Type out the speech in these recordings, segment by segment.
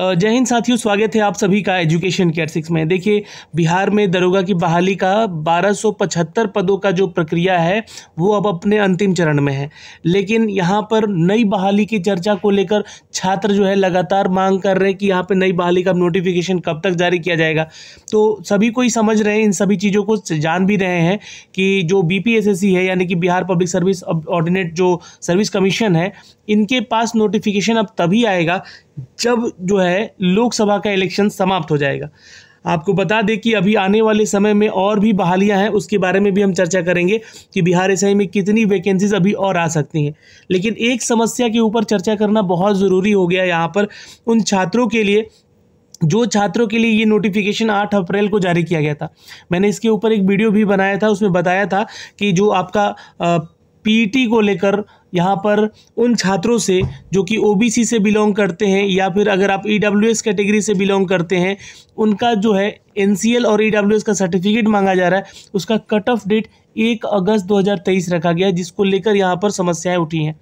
जय हिंद साथियों स्वागत है आप सभी का एजुकेशन केयर सिक्स में देखिए बिहार में दरोगा की बहाली का 1275 पदों का जो प्रक्रिया है वो अब अपने अंतिम चरण में है लेकिन यहाँ पर नई बहाली की चर्चा को लेकर छात्र जो है लगातार मांग कर रहे हैं कि यहाँ पर नई बहाली का नोटिफिकेशन कब तक जारी किया जाएगा तो सभी ही समझ रहे हैं इन सभी चीज़ों को जान भी रहे हैं कि जो बी है यानी कि बिहार पब्लिक सर्विस ऑर्डिनेट जो सर्विस कमीशन है इनके पास नोटिफिकेशन अब तभी आएगा जब जो है लोकसभा का इलेक्शन समाप्त हो जाएगा आपको बता दें कि अभी आने वाले समय में और भी बहालियां हैं उसके बारे में भी हम चर्चा करेंगे कि बिहार एस में कितनी वैकेंसीज अभी और आ सकती हैं लेकिन एक समस्या के ऊपर चर्चा करना बहुत ज़रूरी हो गया यहाँ पर उन छात्रों के लिए जो छात्रों के लिए ये नोटिफिकेशन 8 अप्रैल को जारी किया गया था मैंने इसके ऊपर एक वीडियो भी बनाया था उसमें बताया था कि जो आपका आ, पीटी e को लेकर यहाँ पर उन छात्रों से जो कि ओबीसी से बिलोंग करते हैं या फिर अगर आप ईडब्ल्यूएस e कैटेगरी से बिलोंग करते हैं उनका जो है एनसीएल और ईडब्ल्यूएस e का सर्टिफिकेट मांगा जा रहा है उसका कट ऑफ डेट एक अगस्त 2023 रखा गया जिसको लेकर यहाँ पर समस्याएं उठी हैं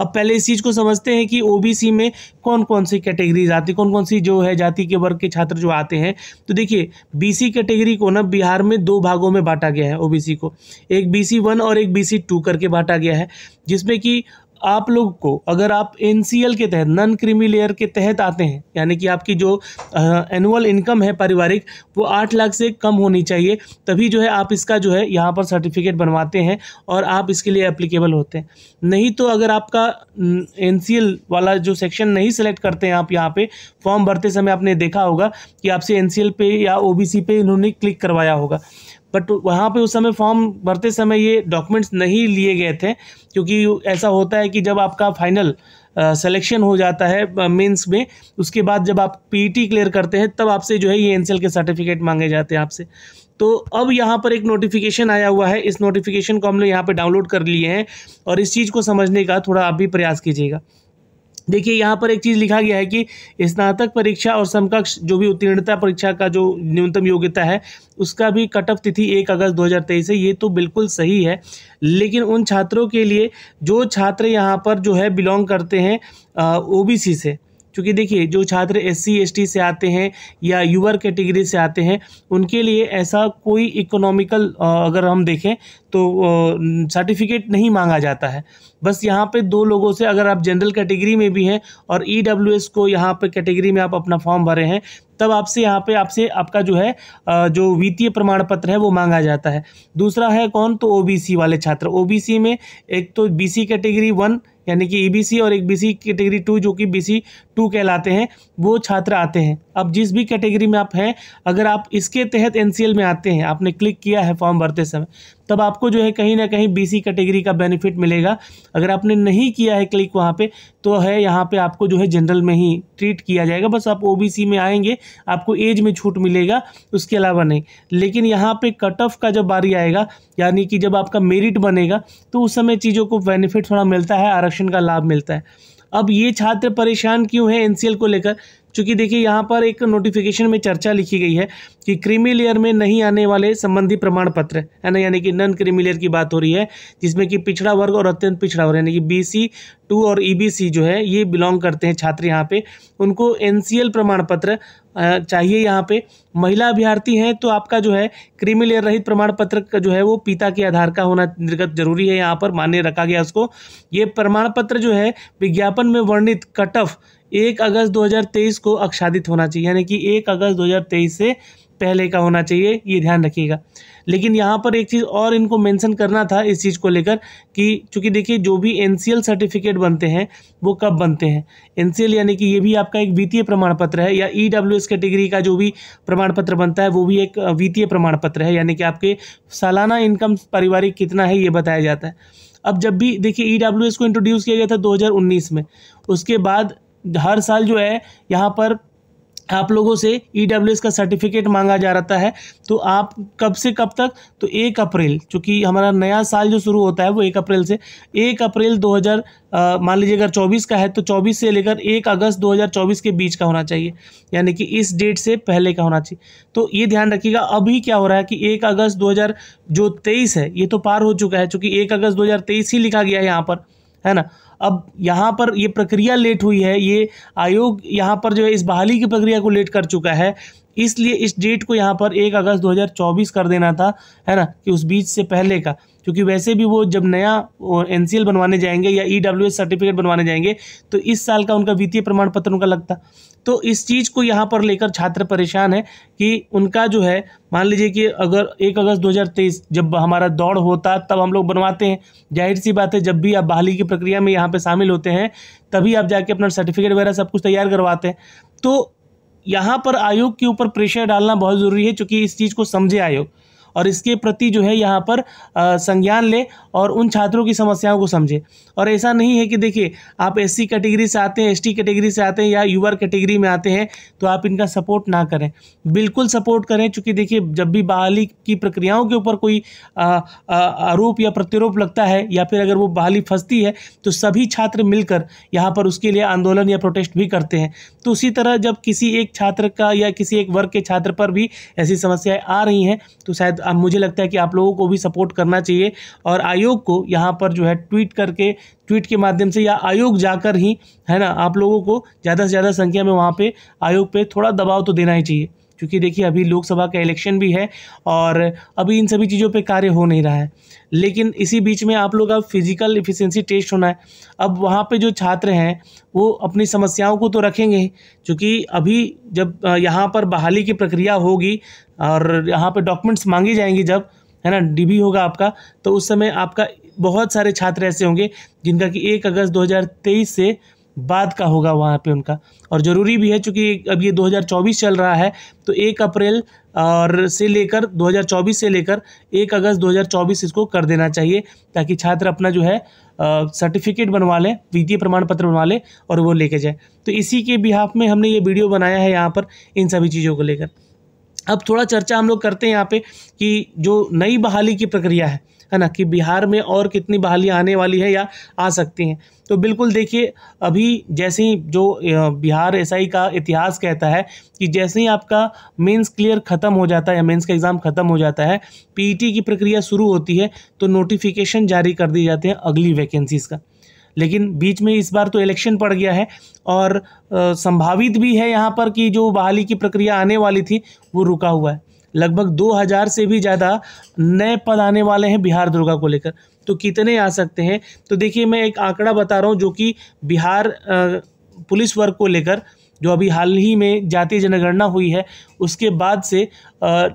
अब पहले इस चीज़ को समझते हैं कि ओबीसी में कौन कौन सी कैटेगरीज आती कौन कौन सी जो है जाति के वर्ग के छात्र जो आते हैं तो देखिए बीसी कैटेगरी को ना बिहार में दो भागों में बांटा गया है ओबीसी को एक बीसी वन और एक बीसी टू करके बांटा गया है जिसमें कि आप लोग को अगर आप एन के तहत नॉन क्रीमी लेयर के तहत आते हैं यानी कि आपकी जो एनुअल इनकम है पारिवारिक वो आठ लाख से कम होनी चाहिए तभी जो है आप इसका जो है यहाँ पर सर्टिफिकेट बनवाते हैं और आप इसके लिए एप्लीकेबल होते हैं नहीं तो अगर आपका एन वाला जो सेक्शन नहीं सेलेक्ट करते हैं आप यहाँ पर फॉर्म भरते समय आपने देखा होगा कि आपसे एन पे या ओ पे इन्होंने क्लिक करवाया होगा बट वहाँ पे उस समय फॉर्म भरते समय ये डॉक्यूमेंट्स नहीं लिए गए थे क्योंकि ऐसा होता है कि जब आपका फाइनल सिलेक्शन हो जाता है मेंस में उसके बाद जब आप पीटी क्लियर e करते हैं तब आपसे जो है ये एनसीएल के सर्टिफिकेट मांगे जाते हैं आपसे तो अब यहाँ पर एक नोटिफिकेशन आया हुआ है इस नोटिफिकेशन को हम लोग यहाँ पर डाउनलोड कर लिए हैं और इस चीज़ को समझने का थोड़ा आप भी प्रयास कीजिएगा देखिए यहाँ पर एक चीज़ लिखा गया है कि स्नातक परीक्षा और समकक्ष जो भी उत्तीर्णता परीक्षा का जो न्यूनतम योग्यता है उसका भी कट ऑफ तिथि एक अगस्त 2023 है ये तो बिल्कुल सही है लेकिन उन छात्रों के लिए जो छात्र यहाँ पर जो है बिलोंग करते हैं ओ से क्योंकि देखिए जो छात्र एस सी से आते हैं या यूवर कैटेगरी से आते हैं उनके लिए ऐसा कोई इकोनॉमिकल अगर हम देखें तो सर्टिफिकेट नहीं मांगा जाता है बस यहाँ पे दो लोगों से अगर आप जनरल कैटेगरी में भी हैं और ई e को यहाँ पे कैटेगरी में आप अपना फॉर्म भरे हैं तब आपसे यहाँ पे आपसे आपका जो है जो वित्तीय प्रमाण पत्र है वो मांगा जाता है दूसरा है कौन तो ओबीसी वाले छात्र ओबीसी में एक तो बीसी कैटेगरी वन यानी कि ई और एक बी सी कैटेगरी टू जो कि बी टू कहलाते हैं वो छात्र आते हैं अब जिस भी कैटेगरी में आप हैं अगर आप इसके तहत एन में आते हैं आपने क्लिक किया है फॉर्म भरते समय तब आपको जो है कहीं ना कहीं बीसी कैटेगरी का बेनिफिट मिलेगा अगर आपने नहीं किया है क्लिक वहाँ पे तो है यहाँ पे आपको जो है जनरल में ही ट्रीट किया जाएगा बस आप ओबीसी में आएंगे आपको एज में छूट मिलेगा उसके अलावा नहीं लेकिन यहाँ पे कट ऑफ का जब बारी आएगा यानी कि जब आपका मेरिट बनेगा तो उस समय चीज़ों को बेनिफिट थोड़ा मिलता है आरक्षण का लाभ मिलता है अब ये छात्र परेशान क्यों है एन को लेकर चूंकि देखिए यहाँ पर एक नोटिफिकेशन में चर्चा लिखी गई है कि क्रीमी लेयर में नहीं आने वाले संबंधी प्रमाण पत्र है ना यानी कि नन क्रीमी लेयर की बात हो रही है जिसमें कि पिछड़ा वर्ग और अत्यंत पिछड़ा वर्ग यानी कि बी टू और ई e जो है ये बिलोंग करते हैं छात्र यहाँ पे उनको एन प्रमाण पत्र चाहिए यहाँ पे महिला अभ्यर्थी हैं तो आपका जो है क्रीमी लेयर रहित प्रमाण पत्र का जो है वो पिता के आधार का होना निर्गत जरूरी है यहाँ पर मान्य रखा गया उसको ये प्रमाण पत्र जो है विज्ञापन में वर्णित कटअफ एक अगस्त 2023 को आच्छादित होना चाहिए यानी कि एक अगस्त 2023 से पहले का होना चाहिए ये ध्यान रखिएगा लेकिन यहाँ पर एक चीज़ और इनको मेंशन करना था इस चीज़ को लेकर कि चूंकि देखिए जो भी एन सर्टिफिकेट बनते हैं वो कब बनते हैं एन यानी कि ये भी आपका एक वित्तीय प्रमाण पत्र है या ई e कैटेगरी का जो भी प्रमाण पत्र बनता है वो भी एक वित्तीय प्रमाण पत्र है यानी कि आपके सालाना इनकम पारिवारिक कितना है ये बताया जाता है अब जब भी देखिए ई e को इंट्रोड्यूस किया गया था दो में उसके बाद हर साल जो है यहाँ पर आप लोगों से ई e का सर्टिफिकेट मांगा जा रहा है तो आप कब से कब तक तो एक अप्रैल चूँकि हमारा नया साल जो शुरू होता है वो एक अप्रैल से एक अप्रैल 2000 मान लीजिए अगर 24 का है तो 24 से लेकर एक अगस्त 2024 के बीच का होना चाहिए यानी कि इस डेट से पहले का होना चाहिए तो ये ध्यान रखिएगा अभी क्या हो रहा है कि एक अगस्त दो जो तेईस है ये तो पार हो चुका है चूँकि एक अगस्त दो ही लिखा गया है यहाँ पर है ना अब यहाँ पर ये प्रक्रिया लेट हुई है ये आयोग यहाँ पर जो है इस बहाली की प्रक्रिया को लेट कर चुका है इसलिए इस डेट को यहाँ पर एक अगस्त 2024 कर देना था है ना कि उस बीच से पहले का क्योंकि वैसे भी वो जब नया एन बनवाने जाएंगे या ई e सर्टिफिकेट बनवाने जाएंगे तो इस साल का उनका वित्तीय प्रमाण पत्र उनका लगता तो इस चीज़ को यहाँ पर लेकर छात्र परेशान है कि उनका जो है मान लीजिए कि अगर एक अगस्त 2023 जब हमारा दौड़ होता तब हम लोग बनवाते हैं जाहिर सी बात है जब भी आप बहाली की प्रक्रिया में यहाँ पे शामिल होते हैं तभी आप जाके अपना सर्टिफिकेट वगैरह सब कुछ तैयार करवाते हैं तो यहाँ पर आयोग के ऊपर प्रेशर डालना बहुत ज़रूरी है चूँकि इस चीज़ को समझे आयोग और इसके प्रति जो है यहाँ पर संज्ञान लें और उन छात्रों की समस्याओं को समझें और ऐसा नहीं है कि देखिए आप एस कैटेगरी से आते हैं एस कैटेगरी से आते हैं या यूवर कैटेगरी में आते हैं तो आप इनका सपोर्ट ना करें बिल्कुल सपोर्ट करें चूँकि देखिए जब भी बहाली की प्रक्रियाओं के ऊपर कोई आरोप या प्रत्यारोप लगता है या फिर अगर वो बहाली फंसती है तो सभी छात्र मिलकर यहाँ पर उसके लिए आंदोलन या प्रोटेस्ट भी करते हैं तो उसी तरह जब किसी एक छात्र का या किसी एक वर्ग के छात्र पर भी ऐसी समस्याएं आ रही हैं तो शायद शायद अब मुझे लगता है कि आप लोगों को भी सपोर्ट करना चाहिए और आयोग को यहाँ पर जो है ट्वीट करके ट्वीट के माध्यम से या आयोग जाकर ही है ना आप लोगों को ज़्यादा से ज़्यादा संख्या में वहाँ पर आयोग पर थोड़ा दबाव तो देना ही चाहिए क्योंकि देखिए अभी लोकसभा का इलेक्शन भी है और अभी इन सभी चीज़ों पे कार्य हो नहीं रहा है लेकिन इसी बीच में आप लोग अब फिजिकल इफ़िशेंसी टेस्ट होना है अब वहाँ पे जो छात्र हैं वो अपनी समस्याओं को तो रखेंगे क्योंकि अभी जब यहाँ पर बहाली की प्रक्रिया होगी और यहाँ पर डॉक्यूमेंट्स मांगी जाएंगी जब है ना डीबी होगा आपका तो उस समय आपका बहुत सारे छात्र ऐसे होंगे जिनका कि एक अगस्त दो से बाद का होगा वहाँ पे उनका और ज़रूरी भी है चूँकि अब ये 2024 चल रहा है तो एक अप्रैल और से लेकर 2024 से लेकर एक अगस्त 2024 इसको कर देना चाहिए ताकि छात्र अपना जो है सर्टिफिकेट बनवा लें वित्तीय प्रमाण पत्र बनवा लें और वो लेके जाए तो इसी के बिहाफ में हमने ये वीडियो बनाया है यहाँ पर इन सभी चीज़ों को लेकर अब थोड़ा चर्चा हम लोग करते हैं यहाँ पे कि जो नई बहाली की प्रक्रिया है है ना कि बिहार में और कितनी बहालियाँ आने वाली है या आ सकती हैं तो बिल्कुल देखिए अभी जैसे ही जो बिहार एसआई का इतिहास कहता है कि जैसे ही आपका मेंस क्लियर ख़त्म हो जाता है या मेंस का एग्ज़ाम ख़त्म हो जाता है पीईटी की प्रक्रिया शुरू होती है तो नोटिफिकेशन जारी कर दिए जाते हैं अगली वैकेंसीज़ का लेकिन बीच में इस बार तो इलेक्शन पड़ गया है और संभावित भी है यहाँ पर कि जो बहाली की प्रक्रिया आने वाली थी वो रुका हुआ है लगभग 2000 से भी ज़्यादा नए पद आने वाले हैं बिहार दुर्गा को लेकर तो कितने आ सकते हैं तो देखिए मैं एक आंकड़ा बता रहा हूँ जो कि बिहार पुलिस वर्ग को लेकर जो अभी हाल ही में जातीय जनगणना हुई है उसके बाद से आ,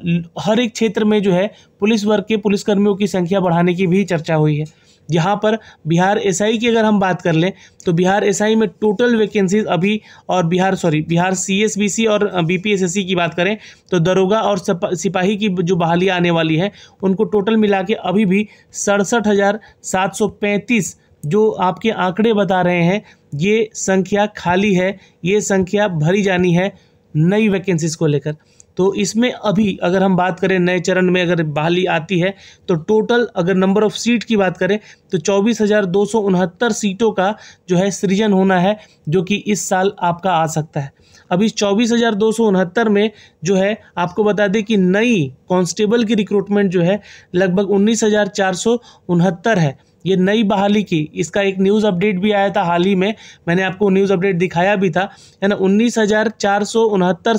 हर एक क्षेत्र में जो है पुलिस वर्ग के पुलिसकर्मियों की संख्या बढ़ाने की भी चर्चा हुई है यहाँ पर बिहार एसआई की अगर हम बात कर लें तो बिहार एसआई में टोटल वैकेंसीज अभी और बिहार सॉरी बिहार सीएसबीसी और बीपीएसएससी की बात करें तो दरोगा और सिपाही की जो बहाली आने वाली है उनको टोटल मिला के अभी भी सड़सठ हज़ार सात सौ पैंतीस जो आपके आंकड़े बता रहे हैं ये संख्या खाली है ये संख्या भरी जानी है नई वैकेंसीज को लेकर तो इसमें अभी अगर हम बात करें नए चरण में अगर बहाली आती है तो टोटल अगर नंबर ऑफ सीट की बात करें तो चौबीस सीटों का जो है सृजन होना है जो कि इस साल आपका आ सकता है दो सौ चौबीस में जो है आपको बता दें कि नई कांस्टेबल की रिक्रूटमेंट जो है लगभग उन्नीस है ये नई बहाली की इसका एक न्यूज़ अपडेट भी आया था हाल ही में मैंने आपको न्यूज़ अपडेट दिखाया भी था है ना उन्नीस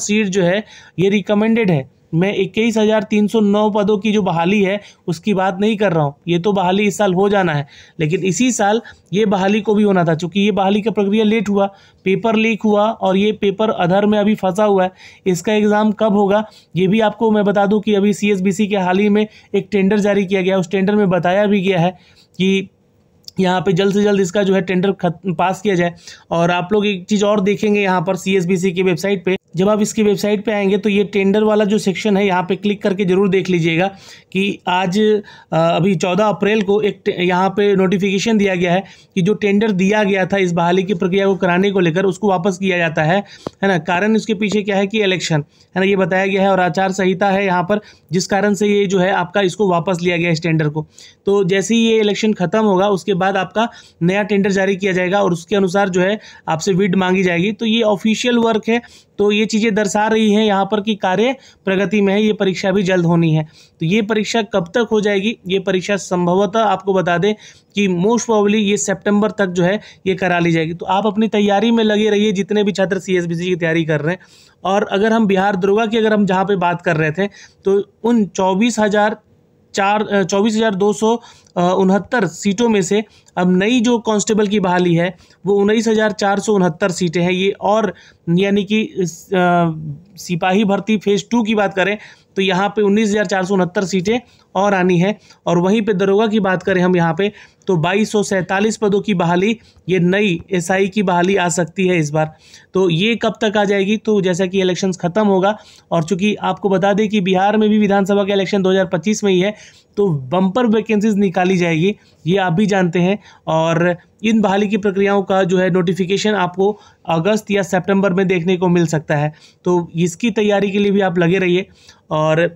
सीट जो है ये रिकमेंडेड है मैं इक्कीस हज़ार तीन सौ नौ पदों की जो बहाली है उसकी बात नहीं कर रहा हूँ ये तो बहाली इस साल हो जाना है लेकिन इसी साल ये बहाली को भी होना था चूँकि ये बहाली का प्रक्रिया लेट हुआ पेपर लीक हुआ और ये पेपर अधर में अभी फंसा हुआ है इसका एग्ज़ाम कब होगा ये भी आपको मैं बता दूँ कि अभी सी के हाल ही में एक टेंडर जारी किया गया उस टेंडर में बताया भी गया है कि यहाँ पे जल्द से जल्द इसका जो है टेंडर पास किया जाए और आप लोग एक चीज़ और देखेंगे यहाँ पर सी की वेबसाइट पे जब आप इसकी वेबसाइट पे आएंगे तो ये टेंडर वाला जो सेक्शन है यहाँ पे क्लिक करके ज़रूर देख लीजिएगा कि आज अभी 14 अप्रैल को एक यहाँ पे नोटिफिकेशन दिया गया है कि जो टेंडर दिया गया था इस बहाली की प्रक्रिया को कराने को लेकर उसको वापस किया जाता है है ना कारण इसके पीछे क्या है कि इलेक्शन है ना ये बताया गया है और आचार संहिता है यहाँ पर जिस कारण से ये जो है आपका इसको वापस लिया गया इस टेंडर को तो जैसे ही ये इलेक्शन ख़त्म होगा उसके बाद आपका नया टेंडर जारी किया जाएगा और उसके अनुसार जो है आपसे विड मांगी जाएगी तो ये ऑफिशियल वर्क है तो ये चीज़ें दर्शा रही हैं यहाँ पर कि कार्य प्रगति में है ये परीक्षा भी जल्द होनी है तो ये परीक्षा कब तक हो जाएगी ये परीक्षा संभवतः आपको बता दें कि मोस्ट प्रॉबली ये सितंबर तक जो है ये करा ली जाएगी तो आप अपनी तैयारी में लगे रहिए जितने भी छात्र सी की तैयारी कर रहे हैं और अगर हम बिहार दुर्गा की अगर हम जहाँ पर बात कर रहे थे तो उन चौबीस हज़ार चार चौबीस हज़ार दो सौ उनहत्तर सीटों में से अब नई जो कांस्टेबल की बहाली है वो उन्नीस हज़ार चार सौ उनहत्तर सीटें हैं ये और यानी कि सिपाही भर्ती फेज़ टू की बात करें तो यहाँ पे उन्नीस हज़ार चार सौ उनहत्तर सीटें और आनी है और वहीं पे दरोगा की बात करें हम यहाँ पे तो बाईस पदों की बहाली ये नई एसआई की बहाली आ सकती है इस बार तो ये कब तक आ जाएगी तो जैसा कि इलेक्शन ख़त्म होगा और चूंकि आपको बता दें कि बिहार में भी विधानसभा का इलेक्शन 2025 में ही है तो बम्पर वैकेंसीज निकाली जाएगी ये आप भी जानते हैं और इन बहाली की प्रक्रियाओं का जो है नोटिफिकेशन आपको अगस्त या सेप्टेम्बर में देखने को मिल सकता है तो इसकी तैयारी के लिए भी आप लगे रहिए और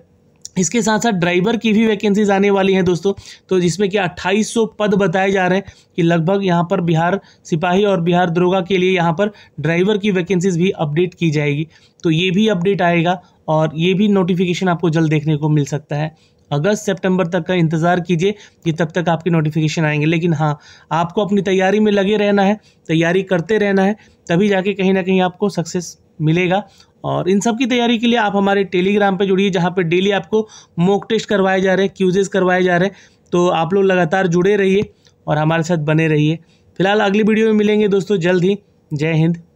इसके साथ साथ ड्राइवर की भी वैकेंसीज आने वाली हैं दोस्तों तो जिसमें कि 2800 पद बताए जा रहे हैं कि लगभग यहाँ पर बिहार सिपाही और बिहार दरोगा के लिए यहाँ पर ड्राइवर की वैकेंसीज भी अपडेट की जाएगी तो ये भी अपडेट आएगा और ये भी नोटिफिकेशन आपको जल्द देखने को मिल सकता है अगस्त सितंबर तक का इंतज़ार कीजिए कि तब तक आपके नोटिफिकेशन आएंगे लेकिन हाँ आपको अपनी तैयारी में लगे रहना है तैयारी करते रहना है तभी जाके कहीं ना कहीं आपको सक्सेस मिलेगा और इन सब की तैयारी के लिए आप हमारे टेलीग्राम पे जुड़िए जहाँ पे डेली आपको मॉक टेस्ट करवाए जा रहे हैं क्यूजेस करवाए जा रहे हैं तो आप लोग लगातार जुड़े रहिए और हमारे साथ बने रहिए फिलहाल अगली वीडियो में मिलेंगे दोस्तों जल्द ही जय हिंद